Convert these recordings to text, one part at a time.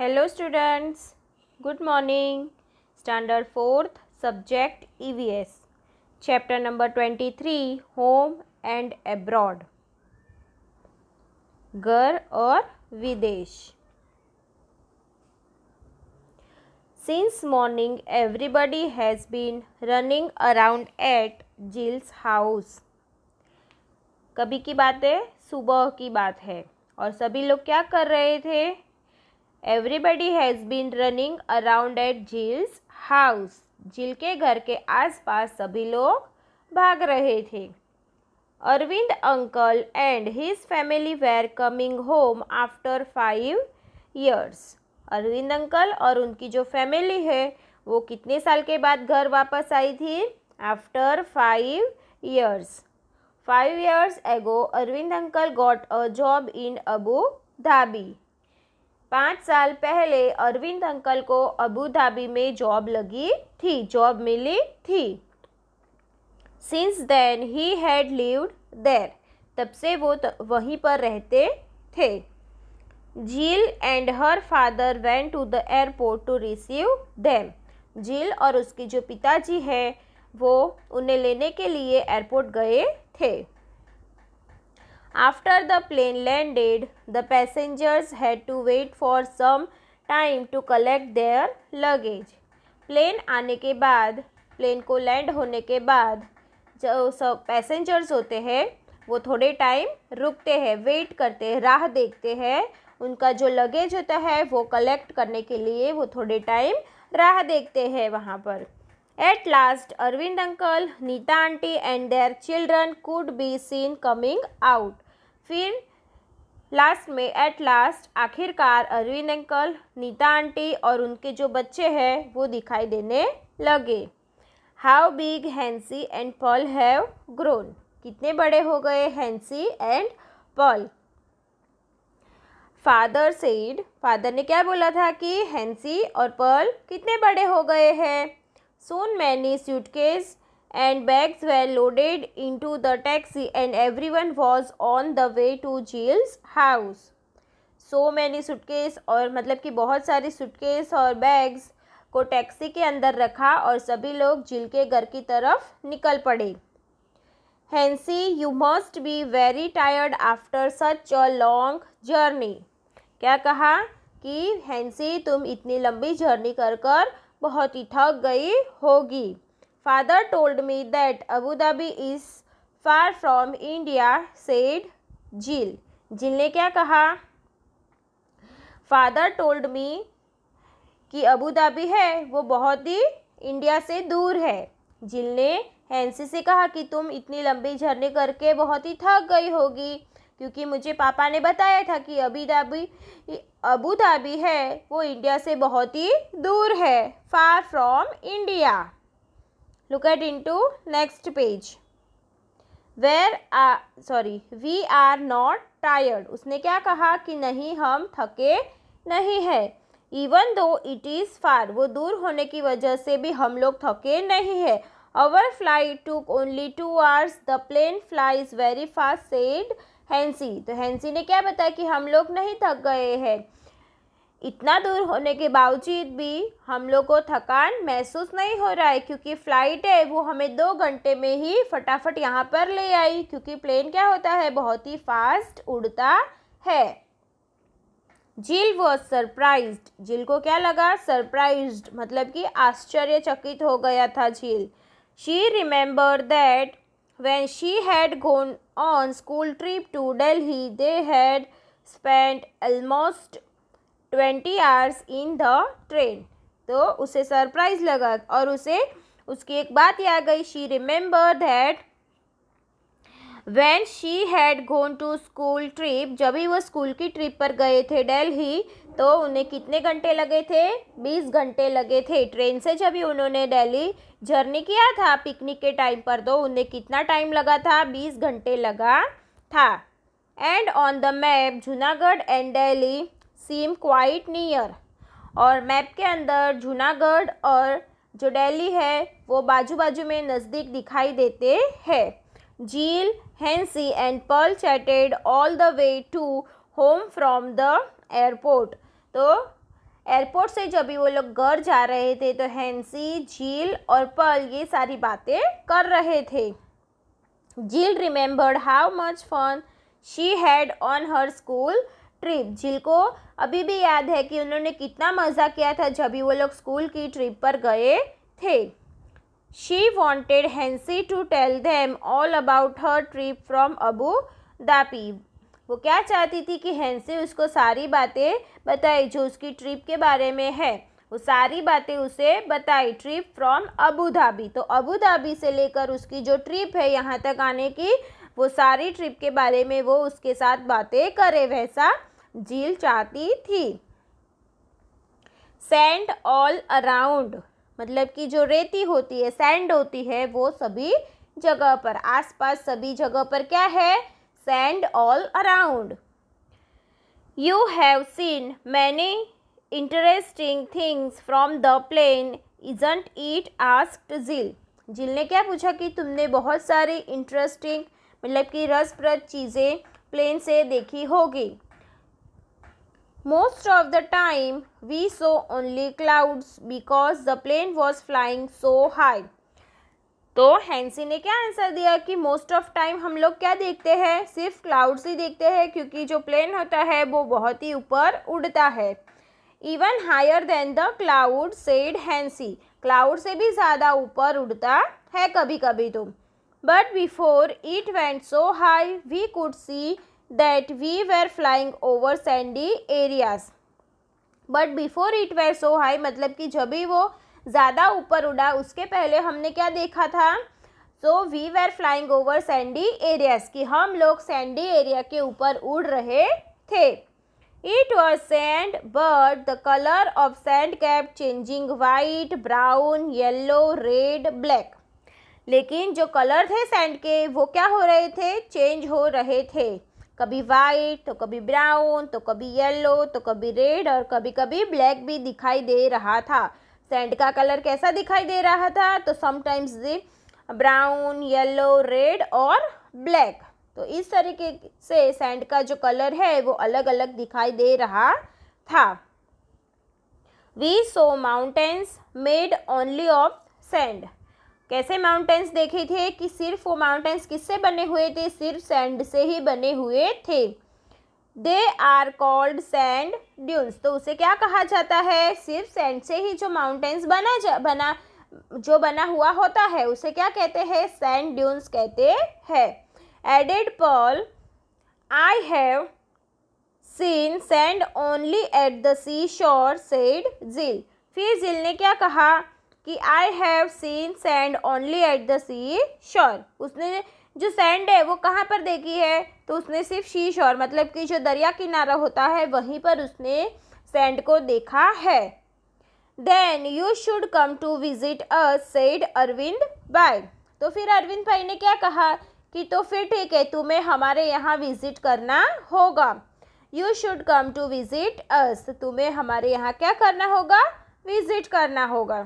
Hello students good morning standard fourth subject EVS chapter number twenty three home and abroad घर और विदेश since morning everybody has been running around at Jill's house कभी की बात है सुबह की बात है और सभी लोग क्या कर रहे थे everybody has been running around at Jill's house Jill के घर के आसपास सभी लोग भाग रहे थे Arvind uncle and his family were coming home after five years Arvind uncle और उनकी जो फैमिली है वो कितने साल के बाद घर वापस आई थी after five years five years ago Arvind uncle got a job in Abu Dhabi पाँच साल पहले अरविंद अंकल को अबू धाबी में जॉब लगी थी जॉब मिली थी since then he had lived there तब से वो वहीं पर रहते थे Jill and her father went to the airport to receive them Jill और उसके जो पिताजी हैं वो उन्हें लेने के लिए एयरपोर्ट गए थे After the plane landed, the passengers had to wait for some time to collect their luggage. Plane आने के बाद प्लेन को लैंड होने के बाद जो सब पैसेंजर्स होते हैं वो थोड़े टाइम रुकते हैं वेट करते हैं राह देखते हैं उनका जो लगेज होता है वो कलेक्ट करने के लिए वो थोड़े टाइम राह देखते हैं वहाँ पर At last, Arvind uncle, Nita auntie and their children could be seen coming out. फिर लास्ट में एट लास्ट आखिरकार अरविंद अंकल नीता आंटी और उनके जो बच्चे हैं वो दिखाई देने लगे how big Hansie and Paul have grown कितने बड़े हो गए Hansi and Paul father said father ने क्या बोला था कि हैंसी और पर्ल कितने बड़े हो गए हैं so many suitcase and bags were loaded into the taxi and everyone was on the way to Jill's house. So many suitcase और मतलब कि बहुत सारे सूटकेस और बैग्स को टैक्सी के अंदर रखा और सभी लोग झील के घर की तरफ निकल पड़े Hansie you must be very tired after such a long journey क्या कहा कि हैंसी तुम इतनी लंबी जर्नी कर कर बहुत ही थक गई होगी Father told me that Abu Dhabi is far from India, said Jill. Jill ने क्या कहा Father told me कि अबू धाबी है वो बहुत ही इंडिया से दूर है जिल ने हैंसी से कहा कि तुम इतनी लंबी जर्नी करके बहुत ही थक गई होगी क्योंकि मुझे पापा ने बताया था कि अबू धाबी अबू धाबी है वो इंडिया से बहुत ही दूर है far from India look at into next page were sorry we are not tired उसने क्या कहा कि नहीं हम थके नहीं है even though it is far वो दूर होने की वजह से भी हम लोग थके नहीं है our flight took only two hours the plane flies very fast said Hansie तो हैंसी ने क्या बताया कि हम लोग नहीं थक गए हैं इतना दूर होने के बावजूद भी हम लोग को थकान महसूस नहीं हो रहा है क्योंकि फ़्लाइट है वो हमें दो घंटे में ही फटाफट यहाँ पर ले आई क्योंकि प्लेन क्या होता है बहुत ही फास्ट उड़ता है जिल वॉज सरप्राइज जिल को क्या लगा सरप्राइज मतलब कि आश्चर्यचकित हो गया था Jill she remember that when she had gone on school trip to delhi they had spend almost twenty hours in the train तो उसे सरप्राइज़ लगा और उसे उसकी एक बात याद गई she remember that when she had gone to school trip जब ही वो स्कूल की ट्रिप पर गए थे डेल्ही तो उन्हें कितने घंटे लगे थे बीस घंटे लगे थे ट्रेन से जब ही उन्होंने डेली जर्नी किया था पिकनिक के टाइम पर तो उन्हें कितना टाइम लगा था बीस घंटे लगा था and on the map Junagadh and Delhi seem quite near और मैप के अंदर जूनागढ़ और जो दिल्ली है वो बाजू बाजू में नज़दीक दिखाई देते हैं Jill Hansie and Pearl chatted all the way to home from the airport तो एयरपोर्ट से जब भी वो लोग घर जा रहे थे तो हैंसी झील और पर्ल ये सारी बातें कर रहे थे Jill remembered how much fun she had on her school trip जिनको अभी भी याद है कि उन्होंने कितना मज़ा किया था जब भी वो लोग स्कूल की ट्रिप पर गए थे she wanted Hansie to tell them all about her trip from Abu Dhabi वो क्या चाहती थी कि हैंसी उसको सारी बातें बताए जो उसकी ट्रिप के बारे में है वो सारी बातें उसे बताई ट्रिप फ्रॉम अबू धाबी तो अबू धाबी से लेकर उसकी जो ट्रिप है यहाँ तक आने की वो सारी ट्रिप के बारे में वो उसके साथ बातें करे वैसा झील चाहती थी सैंड ऑल अराउंड मतलब कि जो रेती होती है सैंड होती है वो सभी जगह पर आसपास सभी जगह पर क्या है sand all around you have seen many interesting things from the plane isn't it asked Jill Jill ने क्या पूछा कि तुमने बहुत सारी इंटरेस्टिंग मतलब कि रसप्रद चीज़ें प्लेन से देखी होगी Most of the time we saw only clouds because the plane was flying so high. तो हैंसी ने क्या आंसर दिया कि मोस्ट ऑफ टाइम हम लोग क्या देखते हैं सिर्फ क्लाउड्स ही देखते हैं क्योंकि जो प्लेन होता है वो बहुत ही ऊपर उड़ता है even higher than the cloud said Hansie cloud से भी ज़्यादा ऊपर उड़ता है कभी कभी तो but before it went so high we could see that we were flying over sandy areas. But before it were so high मतलब कि जब भी वो ज़्यादा ऊपर उड़ा उसके पहले हमने क्या देखा था so we were flying over sandy areas कि हम लोग सैंडी एरिया के ऊपर उड़ रहे थे it was sand but the colour of sand kept changing white brown yellow red black लेकिन जो कलर थे सैंड के वो क्या हो रहे थे चेंज हो रहे थे कभी वाइट तो कभी ब्राउन तो कभी येलो तो कभी रेड और कभी कभी ब्लैक भी दिखाई दे रहा था सेंट का कलर कैसा दिखाई दे रहा था तो sometimes the brown yellow red और ब्लैक तो इस तरीके से सेंट का जो कलर है वो अलग अलग दिखाई दे रहा था we saw mountains made only of sand कैसे माउंटेन्स देखे थे कि सिर्फ वो माउंटेन्स किससे बने हुए थे सिर्फ सैंड से ही बने हुए थे they are called sand dunes तो उसे क्या कहा जाता है सिर्फ सैंड से ही जो माउंटेन्स बना जा बना जो बना हुआ होता है उसे क्या कहते हैं सैंड ड्यून्स कहते हैं added Paul I have seen sand only at the sea shore said Jill फिर जिल ने क्या कहा कि I have seen sand only at the sea shore उसने जो सैंड है वो कहाँ पर देखी है तो उसने सिर्फ शी शोर मतलब कि जो दरिया किनारा होता है वहीं पर उसने सैंड को देखा है then you should come to visit a said Arvind भाई तो फिर अरविंद भाई ने क्या कहा कि तो फिर ठीक है तुम्हें हमारे यहाँ विजिट करना होगा you should come to visit us तुम्हें हमारे यहाँ क्या करना होगा विजिट करना होगा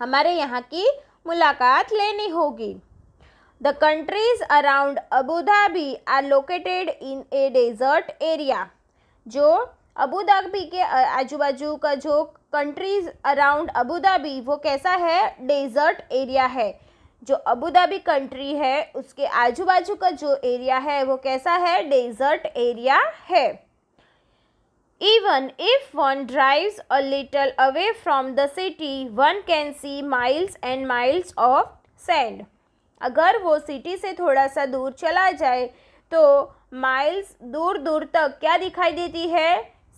हमारे यहाँ की मुलाकात लेनी होगी the countries around Abu Dhabi are located in a desert area जो अबू धाबी के आजू बाजू का जो कंट्रीज अराउंड अबूधाबी वो कैसा है डेजर्ट एरिया है जो अबूधाबी कंट्री है उसके आजू बाजू का जो एरिया है वो कैसा है डेजर्ट एरिया है Even if one drives a little away from the city, one can see miles and miles of sand. अगर वो सिटी से थोड़ा सा दूर चला जाए तो माइल्स दूर दूर तक क्या दिखाई देती है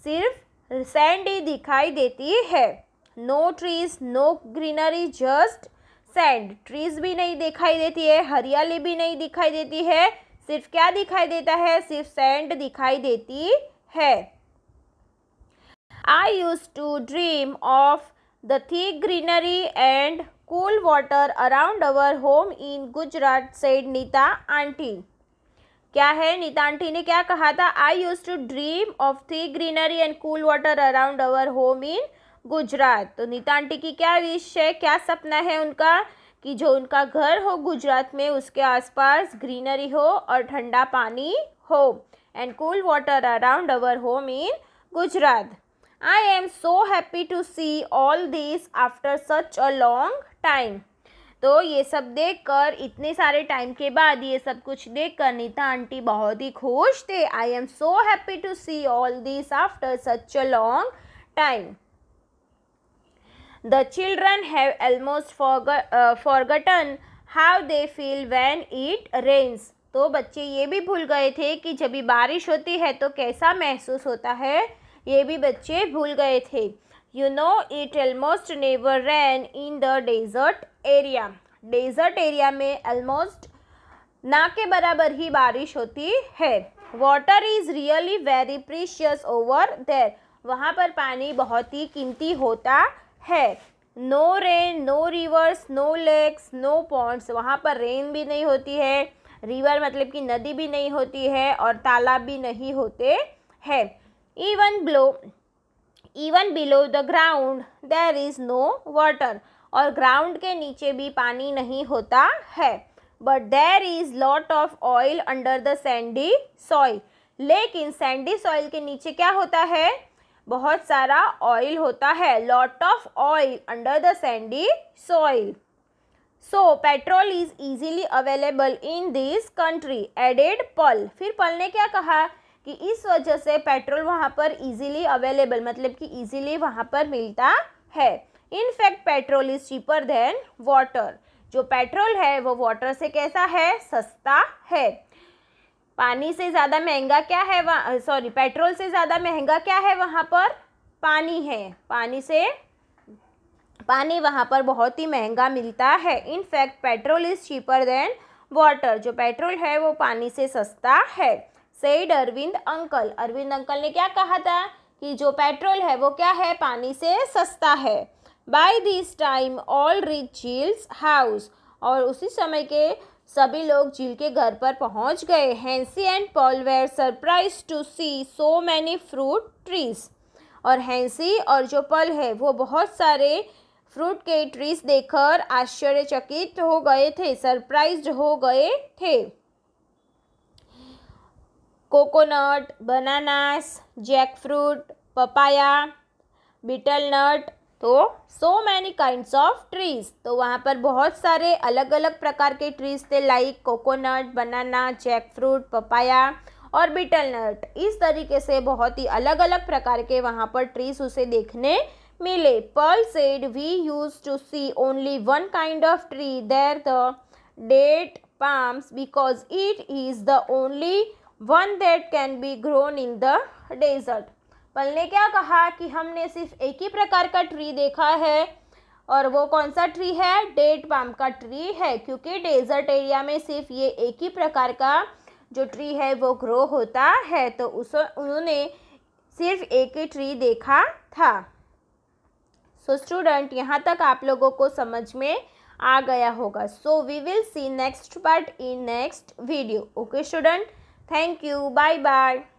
सिर्फ सैंड ही दिखाई देती है no trees no greenery just sand trees भी नहीं दिखाई देती है हरियाली भी नहीं दिखाई देती है सिर्फ क्या दिखाई देता है सिर्फ सैंड दिखाई देती है I used to dream of the thick greenery and cool water around our home in Gujarat, said Nita aunty. क्या है नीता आंटी ने क्या कहा था I used to dream of the greenery and cool water around our home in Gujarat तो Nita aunty की क्या wish है क्या सपना है उनका कि जो उनका घर हो गुजरात में उसके आसपास ग्रीनरी हो और ठंडा पानी हो and cool water around our home in Gujarat I am so happy to see all this after such a long time तो ये सब देख कर इतने सारे टाइम के बाद ये सब कुछ देख कर नीता आंटी बहुत ही खुश थे I am so happy to see all this after such a long time the children have almost forgotten how they feel when it rains तो बच्चे ये भी भूल गए थे कि जब भी बारिश होती है तो कैसा महसूस होता है ये भी बच्चे भूल गए थे you know it almost never rain in the desert area desert area में ऑलमोस्ट ना के बराबर ही बारिश होती है water is really very precious over there वहाँ पर पानी बहुत ही कीमती होता है no rain no rivers no lakes no ponds वहाँ पर रेन भी नहीं होती है रिवर मतलब कि नदी भी नहीं होती है और तालाब भी नहीं होते हैं even below even below the ground there is no water और ground के नीचे भी पानी नहीं होता है but there is lot of oil under the sandy soil लेकिन सैंडी सॉइल के नीचे क्या होता है बहुत सारा ऑयल होता है lot of oil under the sandy soil so petrol is easily available in this country added Pearl फिर पल ने क्या कहा कि इस वजह से पेट्रोल वहाँ पर इजीली अवेलेबल मतलब कि इजीली वहाँ पर मिलता है in fact petrol is cheaper than water जो पेट्रोल है वो वाटर से कैसा है सस्ता है पानी से ज़्यादा महंगा क्या है सॉरी पेट्रोल से ज़्यादा महंगा क्या है वहाँ पर पानी है पानी से पानी वहाँ पर बहुत ही महंगा मिलता है in fact petrol is cheaper than water जो पेट्रोल है वो पानी से सस्ता है said Arvind uncle Arvind uncle ने क्या कहा था कि जो पेट्रोल है वो क्या है पानी से सस्ता है by this time all reached Jill's house और उसी समय के सभी लोग झील के घर पर पहुंच गए Hansi and Paul were surprised to see so many fruit trees और हैंसी और जो पल है वो बहुत सारे फ्रूट के ट्रीज देखकर आश्चर्यचकित हो गए थे सरप्राइज हो गए थे bananas bananas fruit papaya betel nut तो so many kinds of trees तो वहाँ पर बहुत सारे अलग अलग प्रकार के ट्रीज थे like coconut banana jackfruit papaya और बिटल नट इस तरीके से बहुत ही अलग अलग प्रकार के वहाँ पर ट्रीज उसे देखने मिले Pearl said we used to see only one kind of tree there the date palms because it is the only one that can be grown in the desert Pearl ने क्या कहा कि हमने सिर्फ एक ही प्रकार का ट्री देखा है और वो कौन सा ट्री है डेट पाम का ट्री है क्योंकि डेजर्ट एरिया में सिर्फ ये एक ही प्रकार का जो ट्री है वो ग्रो होता है तो उस उन्होंने सिर्फ एक ही ट्री देखा था सो स्टूडेंट यहाँ तक आप लोगों को समझ में आ गया होगा so we will see next part in next video okay student Thank you. Bye bye.